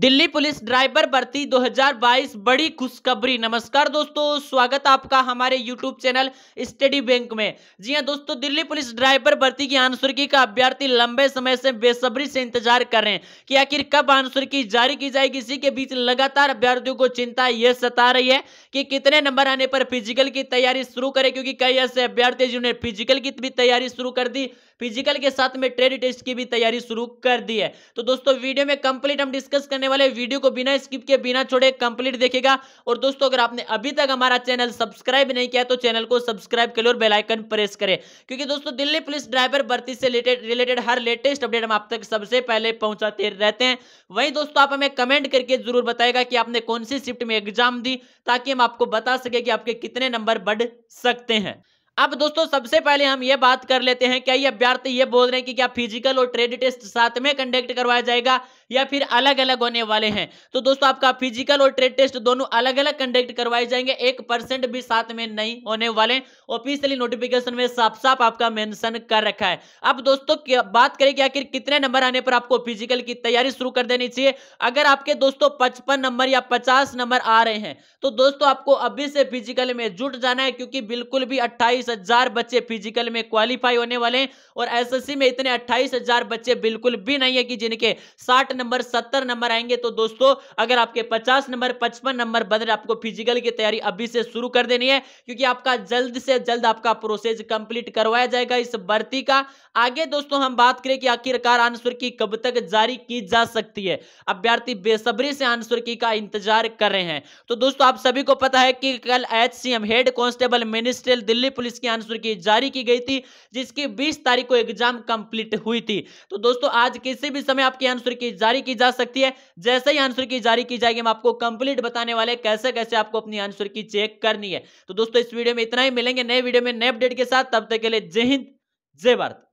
Delhi police driver भर्ती 2022 बड़ी खुशखबरी नमस्कार दोस्तों स्वागत आपका हमारे यूट्यूब चैनल स्टडी बैंक में जी हां दोस्तों दिल्ली पुलिस ड्राइवर भर्ती की आंसर की का अभ्यर्थी लंबे समय से बेसब्री से इंतजार कर रहे हैं कि आखिर कब आंसर की जारी की जाएगी इसी के बीच लगातार अभ्यर्थियों को चिंता यह सता रही है कि कितने नंबर आने पर फिजिकल की तैयारी शुरू करे क्योंकि कई ऐसे अभ्यर्थी जिन्होंने फिजिकल की भी तैयारी शुरू कर दी फिजिकल के साथ में ट्रेड टेस्ट की भी तैयारी शुरू कर दी है तो दोस्तों वीडियो में कंप्लीट हम डिस्कस कर करने वाले वीडियो को बिना स्किप के बिना छोड़े कंप्लीट देखेगा और दोस्तों अगर आपने अभी तक हमारा चैनल सब्सक्राइब नहीं किया तो चैनल को सब्सक्राइब कर लो और बेलाइकन प्रेस करें क्योंकि दोस्तों दिल्ली पुलिस ड्राइवर भर्ती से रिलेटेड हर लेटेस्ट अपडेट हम आप तक सबसे पहले पहुंचाते रहते हैं वहीं दोस्तों आप हमें कमेंट करके जरूर बताएगा कि आपने कौन सी शिफ्ट में एग्जाम दी ताकि हम आपको बता सके कि आपके कितने नंबर बढ़ सकते हैं अब दोस्तों सबसे पहले हम ये बात कर लेते हैं क्या ये अभ्यर्थी ये बोल रहे हैं कि क्या फिजिकल और ट्रेड टेस्ट साथ में कंडक्ट करवाया जाएगा या फिर अलग अलग होने वाले हैं तो दोस्तों आपका फिजिकल और ट्रेड टेस्ट दोनों अलग अलग कंडक्ट करवाए जाएंगे एक परसेंट भी साथ में नहीं होने वाले ऑफिशियली नोटिफिकेशन में साफ साफ आपका मेंशन कर रखा है अब दोस्तों बात करें कि आखिर कितने नंबर आने पर आपको फिजिकल की तैयारी शुरू कर देनी चाहिए अगर आपके दोस्तों पचपन नंबर या पचास नंबर आ रहे हैं तो दोस्तों आपको अभी से फिजिकल में जुट जाना है क्योंकि बिल्कुल भी अट्ठाईस अट्ठाईस हजार बच्चे फिजिकल में क्वालिफाई होने वाले हैं और एसएससी में इतने अट्ठाईस हजार बच्चे बिल्कुल भी नहीं है कि जिनके साठ नंबर सत्तर नंबर आएंगे तो दोस्तों अगर आपके पचास नंबर पचपन नंबर बन रहे आपको फिजिकल की तैयारी अभी से शुरू कर देनी है क्योंकि आपका जल्द से जल्द आपका प्रोसेस कंप्लीट करवाया जाएगा इस भर्ती का आगे दोस्तों हम बात करें कि आखिरकार आंसर की कब तक जारी की जा सकती है अभ्यर्थी बेसब्री से आंसर की का इंतजार कर रहे हैं तो दोस्तों आप सभी को पता है कि कल H head constable ministerial Delhi police जिसकी आंसर की जारी की गई थी जिसकी बीस तारीख को एग्जाम कंप्लीट हुई थी तो दोस्तों आज किसी भी समय आपकी आंसर की जारी की जा सकती है जैसे ही आंसर की जारी की जाएगी हम आपको कंप्लीट बताने वाले कैसे कैसे आपको अपनी आंसर की चेक करनी है तो दोस्तों इस वीडियो में इतना ही मिलेंगे नए वीडियो में नए अपडेट के साथ तब तक के लिए जय हिंद जय भारत